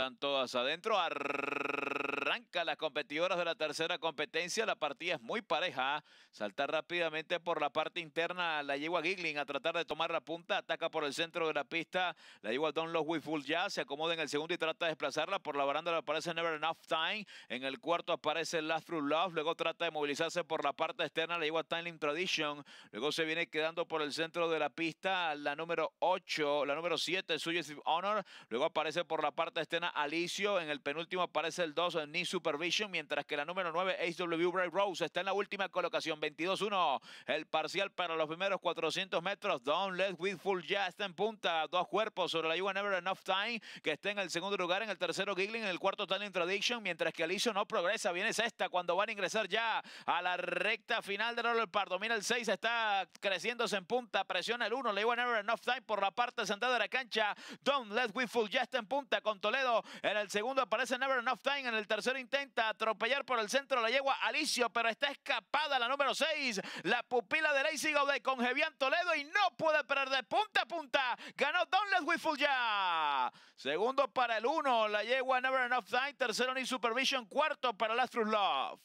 Están todas adentro. Arranca las competidoras de la tercera competencia. La partida es muy pareja. Saltar rápidamente por la parte interna la yegua Gigling a tratar de tomar la punta. Ataca por el centro de la pista. La yegua Don with Full ya se acomoda en el segundo y trata de desplazarla. Por la baranda aparece Never Enough Time. En el cuarto aparece Last Through Love. Luego trata de movilizarse por la parte externa la yegua Timeline Tradition. Luego se viene quedando por el centro de la pista la número 8, la número 7, Suggestive Honor. Luego aparece por la parte externa Alicio. En el penúltimo aparece el 2, ni Supervision, mientras que la número 9, HW Bray Rose, está en la última colocación, 22-1. El parcial para los primeros 400 metros, Don Let With Full Ya está en punta, dos cuerpos sobre la Yuga Never Enough Time, que está en el segundo lugar, en el tercero Giglin, en el cuarto Talent Tradition, mientras que Alicio no progresa, viene sexta cuando van a ingresar ya a la recta final de Oro del Pardo. Mira el 6, está creciéndose en punta, presiona el 1, la Yuga Never Enough Time por la parte sentada de la cancha. Don Let With Full Ya está en punta con Toledo. En el segundo aparece Never Enough Time, en el tercer. Tercero intenta atropellar por el centro la yegua Alicio, pero está escapada la número 6, la pupila de Lazy de con Jevian Toledo y no puede perder punta a punta. Ganó Donald Whitfield ya. Segundo para el 1, la yegua Never Enough Time. Tercero, Ni Supervision. Cuarto para Lastrus Love.